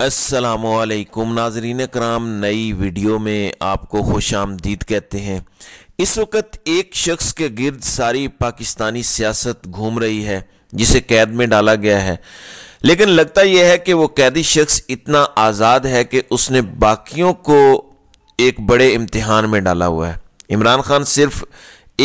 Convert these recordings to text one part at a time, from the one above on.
असलकुम नाजरीन कराम नई वीडियो में आपको खुश आमदीद कहते हैं इस वक्त एक शख्स के गिर्द सारी पाकिस्तानी सियासत घूम रही है जिसे कैद में डाला गया है लेकिन लगता यह है कि वो कैदी शख्स इतना आज़ाद है कि उसने बाकियों को एक बड़े इम्तहान में डाला हुआ है इमरान खान सिर्फ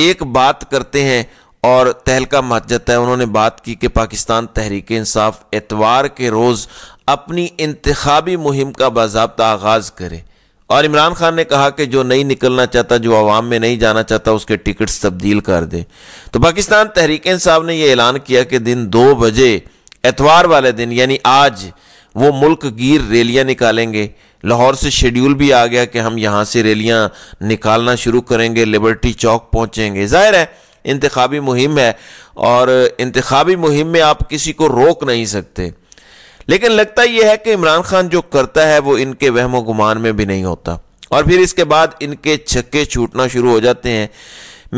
एक बात करते हैं और तहलका मत जाता है उन्होंने बात की कि पाकिस्तान तहरीक इंसाफ एतवार के रोज़ अपनी इंतबी मुहिम का बाबा आगाज़ करे और इमरान खान ने कहा कि जो नहीं निकलना चाहता जो आवाम में नहीं जाना चाहता उसके टिकट्स तब्दील कर दे तो पाकिस्तान तहरीक साहब ने यह ऐलान किया कि दिन दो बजे एतवार वाले दिन यानी आज वो मुल्क गिर रैलियाँ निकालेंगे लाहौर से शेड्यूल भी आ गया कि हम यहाँ से रैलियाँ निकालना शुरू करेंगे लिबर्टी चौक पहुँचेंगे ज़ाहिर है इंतबी मुहिम है और इंतबी मुहिम में आप किसी को रोक नहीं सकते लेकिन लगता यह है कि इमरान खान जो करता है वो इनके वहमो गुमान में भी नहीं होता और फिर इसके बाद इनके छक्के छूटना शुरू हो जाते हैं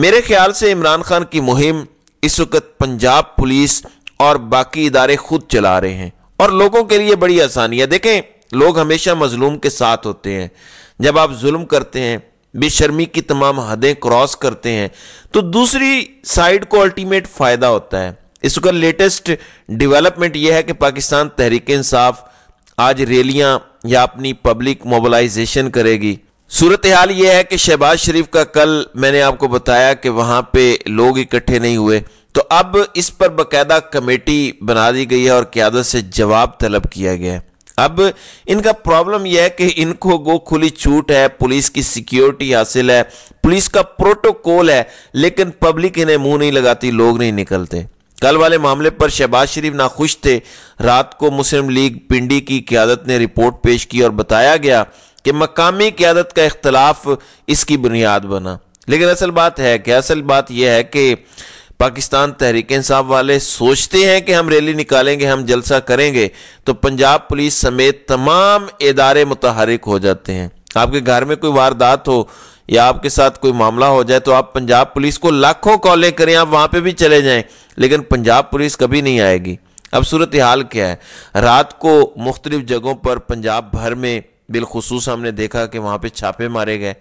मेरे ख्याल से इमरान खान की मुहिम इस वक्त पंजाब पुलिस और बाकी इदारे खुद चला रहे हैं और लोगों के लिए बड़ी आसानी है देखें लोग हमेशा मजलूम के साथ होते हैं जब आप जुल्म करते हैं बेशर्मी की तमाम हदें क्रॉस करते हैं तो दूसरी साइड को अल्टीमेट फ़ायदा होता है इसका लेटेस्ट डेवलपमेंट यह है कि पाकिस्तान तहरीक इंसाफ आज रैलियां या अपनी पब्लिक मोबलाइजेशन करेगी सूरत हाल यह है कि शहबाज शरीफ का कल मैंने आपको बताया कि वहां पे लोग इकट्ठे नहीं हुए तो अब इस पर बकायदा कमेटी बना दी गई है और क्यादत से जवाब तलब किया गया है अब इनका प्रॉब्लम यह है कि इनको गो खुली छूट है पुलिस की सिक्योरिटी हासिल है पुलिस का प्रोटोकॉल है लेकिन पब्लिक इन्हें मुंह नहीं लगाती लोग नहीं निकलते कल वाले मामले पर शहबाज शरीफ नाखुश थे रात को मुस्लिम लीग पिंडी की क्यादत ने रिपोर्ट पेश की और बताया गया कि मकामी क्यादत का इख्तलाफ इसकी बुनियाद बना लेकिन असल बात है कि असल बात यह है कि पाकिस्तान तहरीक इंसाफ वाले सोचते हैं कि हम रैली निकालेंगे हम जलसा करेंगे तो पंजाब पुलिस समेत तमाम इदारे मुतहरक हो जाते हैं आपके घर में कोई वारदात हो या आपके साथ कोई मामला हो जाए तो आप पंजाब पुलिस को लाखों कॉलें करें आप वहाँ पे भी चले जाएं लेकिन पंजाब पुलिस कभी नहीं आएगी अब सूरत हाल क्या है रात को मुख्तलिफ जगहों पर पंजाब भर में बिलखसूस हमने देखा कि वहाँ पर छापे मारे गए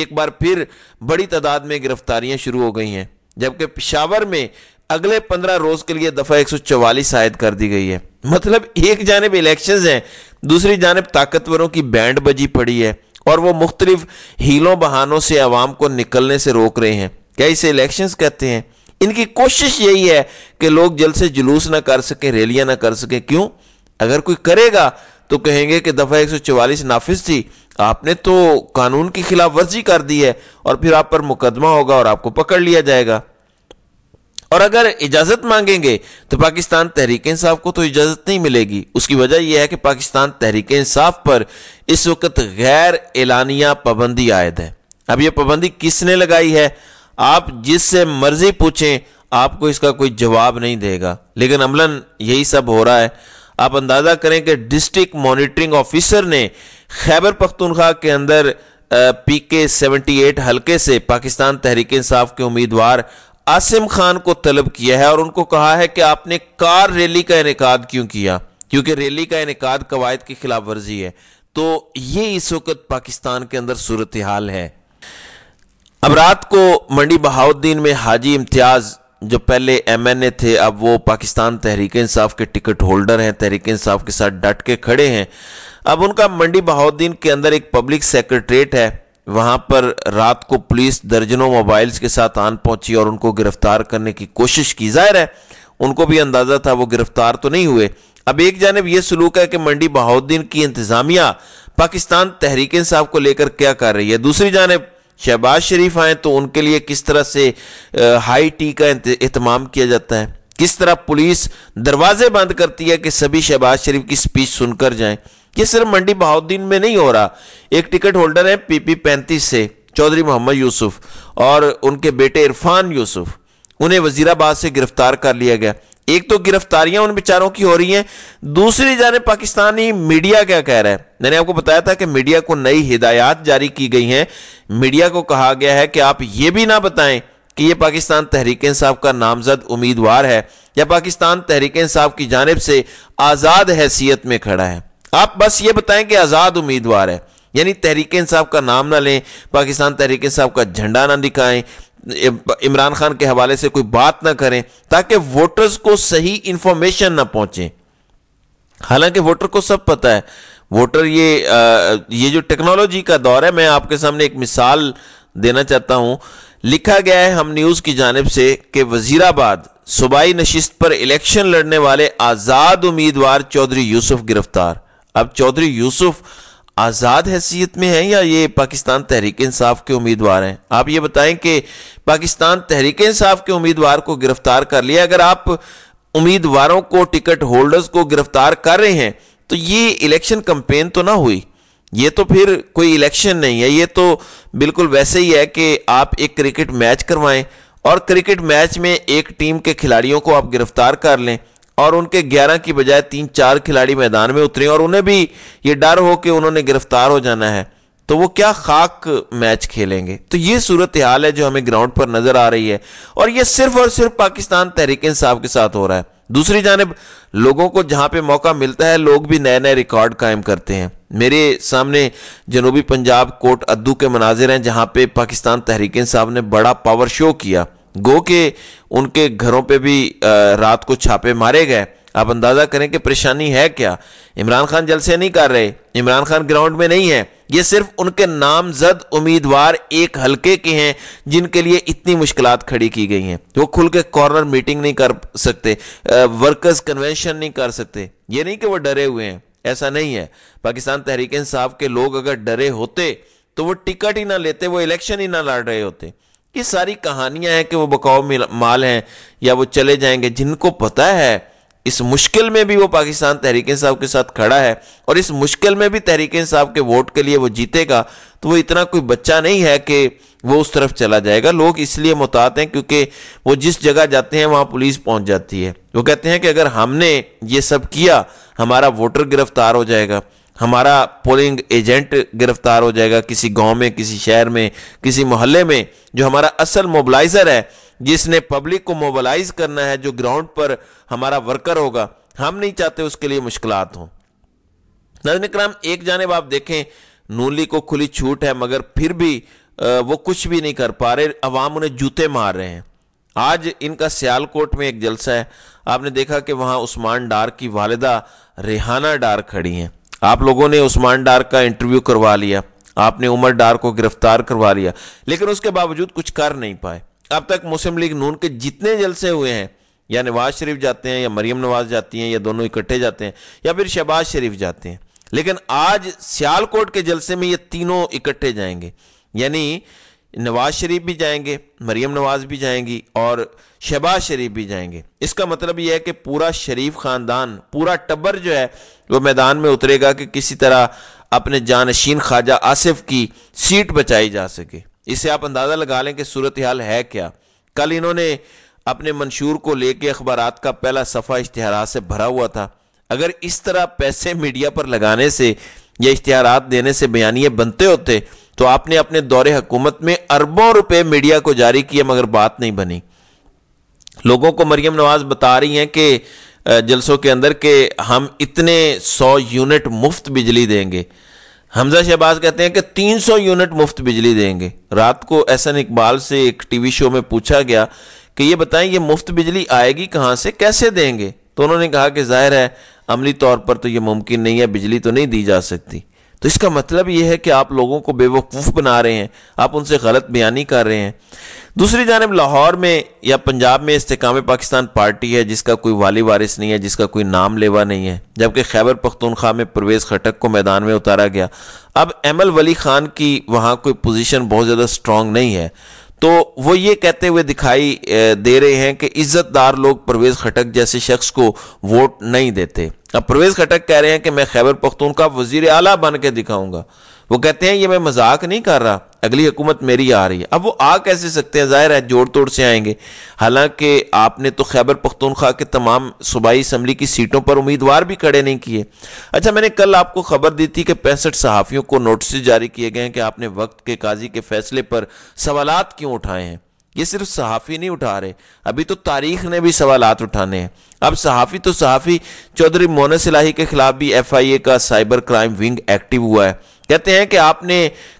एक बार फिर बड़ी तादाद में गिरफ्तारियाँ शुरू हो गई हैं जबकि पिशावर में अगले पंद्रह रोज के लिए दफा एक सौ चवालीस आयद कर दी गई है मतलब एक जानब इलेक्शन हैं दूसरी जानब ताकतवरों की बैंड बजी पड़ी है और वो मुख्तलिफ हीलों बहानों से आवाम को निकलने से रोक रहे हैं क्या इसे इलेक्शन कहते हैं इनकी कोशिश यही है कि लोग जल से जुलूस ना कर सकें रैलियाँ ना कर सकें क्यों अगर कोई करेगा तो कहेंगे कि दफ़ा एक सौ चवालीस नाफिज थी आपने तो कानून की खिलाफ वर्जी कर दी है और फिर आप पर मुकदमा होगा और आपको पकड़ लिया जाएगा और अगर इजाज़त मांगेंगे तो पाकिस्तान तहरीक इंसाफ को तो इजाज़त नहीं मिलेगी उसकी वजह यह है कि पाकिस्तान तहरीक इंसाफ पर इस वक्त गैर एलानिया पाबंदी आयद है अब यह पाबंदी किसने लगाई है आप जिससे मर्जी पूछें आपको इसका कोई जवाब नहीं देगा लेकिन अमलन यही सब हो रहा है आप अंदाज़ा करें कि डिस्ट्रिक्ट मॉनिटरिंग ऑफिसर ने खैबर पख्तूनख्वा के अंदर पीके 78 हलके से पाकिस्तान तहरीक इंसाफ के उम्मीदवार आसिम खान को तलब किया है और उनको कहा है कि आपने कार रैली का इनका क्यों किया क्योंकि रैली का इनका कवायद की खिलाफ वर्जी है तो ये इस वक्त पाकिस्तान के अंदर सूरत हाल है अब रात को मंडी बहाउद्दीन में हाजी इम्तियाज जो पहले एम एन ए थे अब वो पाकिस्तान तहरीक इंसाफ के टिकट होल्डर हैं तहरीक इंसाफ के साथ डट के खड़े हैं अब उनका मंडी बहाउद्दीन के अंदर एक पब्लिक सेक्रेटरीट है वहाँ पर रात को पुलिस दर्जनों मोबाइल्स के साथ आन पहुंची और उनको गिरफ्तार करने की कोशिश की जाहिर है उनको भी अंदाज़ा था वो गिरफ्तार तो नहीं हुए अब एक जानब यह सलूक है कि मंडी बहाउद्दीन की इंतज़ामिया पाकिस्तान तहरीक साहब को लेकर क्या कर रही है दूसरी जानब शहबाज शरीफ आए तो उनके लिए किस तरह से हाई टी का अहतमाम किया जाता है किस तरह पुलिस दरवाजे बंद करती है कि सभी शहबाज शरीफ की स्पीच सुनकर जाएं ये सिर्फ मंडी बहाउद्दीन में नहीं हो रहा एक टिकट होल्डर है पीपी पैंतीस से चौधरी मोहम्मद यूसुफ और उनके बेटे इरफान यूसुफ उन्हें वजीराबाद से गिरफ्तार कर लिया गया एक तो गिरफ्तारियां उन बेचारों की हो रही हैं दूसरी जाने पाकिस्तानी मीडिया क्या कह रहा है मैंने आपको बताया था कि मीडिया को नई हिदायत जारी की गई हैं मीडिया को कहा गया है कि आप ये भी ना बताएं कि ये पाकिस्तान तहरीक इंसाफ का नामजद उम्मीदवार है या पाकिस्तान तहरीक इंसाफ की जानब से आज़ाद हैसियत में खड़ा है आप बस ये बताएं कि आज़ाद उम्मीदवार है यानी तहरीक इंसाफ का नाम ना लें पाकिस्तान तहरीक इंसाफ का झंडा ना दिखाएं इमरान खान के हवाले से कोई बात ना करें ताकि वोटर्स को सही इंफॉर्मेशन ना पहुंचे हालांकि वोटर को सब पता है वोटर ये ये जो टेक्नोलॉजी का दौर है मैं आपके सामने एक मिसाल देना चाहता हूं लिखा गया है हम न्यूज़ की जानब से कि वजीराबाद सूबाई नशिस्त पर इलेक्शन लड़ने वाले आज़ाद उम्मीदवार चौधरी यूसुफ गिरफ्तार अब चौधरी यूसुफ आज़ाद हैसियत में है या ये पाकिस्तान तहरीक इंसाफ के उम्मीदवार हैं आप ये बताएं कि पाकिस्तान तहरीक इंसाफ के उम्मीदवार को गिरफ्तार कर लिया अगर आप उम्मीदवारों को टिकट होल्डर्स को गिरफ्तार कर रहे हैं तो ये इलेक्शन कंपेन तो ना हुई ये तो फिर कोई इलेक्शन नहीं है ये तो बिल्कुल वैसे ही है कि आप एक क्रिकेट मैच करवाएं और क्रिकेट मैच में एक टीम के खिलाड़ियों को आप गिरफ्तार कर लें और उनके 11 की बजाय तीन चार खिलाड़ी मैदान में उतरे और उन्हें भी ये डर हो कि उन्होंने गिरफ्तार हो जाना है तो वो क्या खाक मैच खेलेंगे तो ये सूरत हाल है जो हमें ग्राउंड पर नजर आ रही है और ये सिर्फ और सिर्फ पाकिस्तान तहरीक इंसाफ के साथ हो रहा है दूसरी जानब लोगों को जहाँ पे मौका मिलता है लोग भी नए नए रिकॉर्ड कायम करते हैं मेरे सामने जनूबी पंजाब कोट अद्दू के मनाजिर हैं जहाँ पे पाकिस्तान तहरीक इंसाफ ने बड़ा पावर शो किया गो के उनके घरों पे भी रात को छापे मारे गए आप अंदाज़ा करें कि परेशानी है क्या इमरान खान जलसे नहीं कर रहे इमरान खान ग्राउंड में नहीं है ये सिर्फ उनके नामजद उम्मीदवार एक हलके के हैं जिनके लिए इतनी मुश्किल खड़ी की गई हैं वो खुल के कॉर्नर मीटिंग नहीं कर सकते वर्कर्स कन्वेंशन नहीं कर सकते ये नहीं कि वो डरे हुए हैं ऐसा नहीं है पाकिस्तान तहरीक इंसाफ के लोग अगर डरे होते तो वो टिकट ही ना लेते वो इलेक्शन ही ना लड़ रहे होते ये सारी कहानियां हैं कि वो बकाव माल हैं या वो चले जाएंगे जिनको पता है इस मुश्किल में भी वो पाकिस्तान तहरीक साहब के साथ खड़ा है और इस मुश्किल में भी तहरीक साहब के वोट के लिए वो जीतेगा तो वो इतना कोई बच्चा नहीं है कि वो उस तरफ चला जाएगा लोग इसलिए मुतात हैं क्योंकि वो जिस जगह जाते हैं वहाँ पुलिस पहुँच जाती है वो कहते हैं कि अगर हमने ये सब किया हमारा वोटर गिरफ्तार हो जाएगा हमारा पोलिंग एजेंट गिरफ्तार हो जाएगा किसी गांव में किसी शहर में किसी मोहल्ले में जो हमारा असल मोबलाइज़र है जिसने पब्लिक को मोबलाइज करना है जो ग्राउंड पर हमारा वर्कर होगा हम नहीं चाहते उसके लिए मुश्किल हों नजन कराम एक जानब आप देखें नूली को खुली छूट है मगर फिर भी वो कुछ भी नहीं कर पा रहे अवाम उन्हें जूते मार रहे हैं आज इनका सियालकोट में एक जलसा है आपने देखा कि वहाँ उस्मान डार की वालदा रेहाना डार खड़ी हैं आप लोगों ने उस्मान डार का इंटरव्यू करवा लिया आपने उमर डार को गिरफ्तार करवा लिया लेकिन उसके बावजूद कुछ कर नहीं पाए अब तक मुस्लिम लीग नून के जितने जलसे हुए हैं या नवाज शरीफ जाते हैं या मरियम नवाज जाती हैं या दोनों इकट्ठे जाते हैं या फिर शहबाज शरीफ जाते हैं लेकिन आज सियालकोट के जलसे में ये तीनों इकट्ठे जाएंगे यानी नवाज शरीफ भी जाएंगे मरियम नवाज भी जाएंगी और शहबाज शरीफ भी जाएंगे इसका मतलब यह है कि पूरा शरीफ ख़ानदान पूरा टब्बर जो है वो मैदान में उतरेगा कि किसी तरह अपने जानशीन ख्वाजा आसिफ की सीट बचाई जा सके इसे आप अंदाज़ा लगा लें कि सूरत हाल है क्या कल इन्होंने अपने मंशूर को लेके अखबार का पहला सफ़ा इश्तहार से भरा हुआ था अगर इस तरह पैसे मीडिया पर लगाने से या इश्तहार देने से बयानिए बनते होते तो आपने अपने दौरे हुकूमत में अरबों रुपए मीडिया को जारी किया मगर बात नहीं बनी लोगों को मरियम नवाज बता रही हैं कि जलसों के अंदर के हम इतने सौ यूनिट मुफ्त बिजली देंगे हमजा शहबाज कहते हैं कि 300 यूनिट मुफ्त बिजली देंगे रात को एहसन इकबाल से एक टीवी शो में पूछा गया कि ये बताएं ये मुफ्त बिजली आएगी कहाँ से कैसे देंगे तो उन्होंने कहा कि जाहिर है अमली तौर पर तो ये मुमकिन नहीं है बिजली तो नहीं दी जा सकती तो इसका मतलब ये है कि आप लोगों को बेवकूफ़ बना रहे हैं आप उनसे गलत बयानी कर रहे हैं दूसरी जानब लाहौर में या पंजाब में इसकाम पाकिस्तान पार्टी है जिसका कोई वाली वारिस नहीं है जिसका कोई नाम लेवा नहीं है जबकि खैबर पख्तूनख्वा में परवेज़ खटक को मैदान में उतारा गया अब एमल वली खान की वहाँ कोई पोजिशन बहुत ज़्यादा स्ट्रांग नहीं है तो वो ये कहते हुए दिखाई दे रहे हैं कि इज़्ज़तदार लोग परवेज़ खटक जैसे शख्स को वोट नहीं देते अब परवेज खटक कह रहे हैं कि मैं खैबर पख्तूनखा वजीर आला बन के दिखाऊंगा वो कहते हैं ये मैं मजाक नहीं कर रहा अगली हुकूमत मेरी आ रही है अब वो आ कैसे सकते हैं जाहिर है जोड़ तोड़ से आएंगे हालांकि आपने तो खैबर पख्तूनख्वा के तमाम सूबाई इसम्बली की सीटों पर उम्मीदवार भी खड़े नहीं किए अच्छा मैंने कल आपको खबर दी थी कि पैंसठ सहाफ़ियों को नोटिस जारी किए गए हैं कि आपने वक्त के काजी के फैसले पर सवाल क्यों उठाए हैं ये सिर्फ सहाफ़ी नहीं उठा रहे अभी तो तारीख ने भी सवाल उठाने हैं अब सहाफ़ी तो सहाफ़ी चौधरी मोनस इलाही के ख़िलाफ़ भी एफ आई ए का साइबर क्राइम विंग एक्टिव हुआ है कहते हैं कि आपने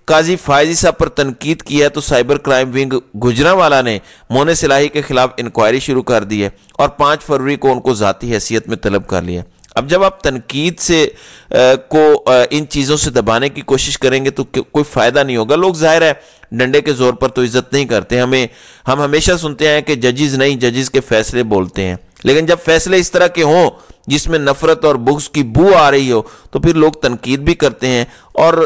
काजी फायजी साहब पर तनकीद किया तो साइबर क्राइम विंग गुजरा वाला ने मोने सिलाही के ख़िलाफ़ इंक्वायरी शुरू कर दी है और पाँच फरवरी को उनको ज़ाती हैसियत में तलब कर लिया अब जब आप तनकीद से आ, को आ, इन चीज़ों से दबाने की कोशिश करेंगे तो कोई फ़ायदा नहीं होगा लोग जाहिर है डंडे के ज़ोर पर तो इज़्ज़त नहीं करते हमें हम हमेशा सुनते हैं कि जजेस नहीं जजेस के फैसले बोलते हैं लेकिन जब फैसले इस तरह के हों जिसमें नफ़रत और बुग्स की बू आ रही हो तो फिर लोग तनकीद भी करते हैं और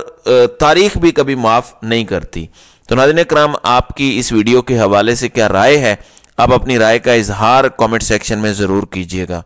तारीख भी कभी माफ़ नहीं करती तो नादिन कराम आपकी इस वीडियो के हवाले से क्या राय है आप अपनी राय का इजहार कमेंट सेक्शन में ज़रूर कीजिएगा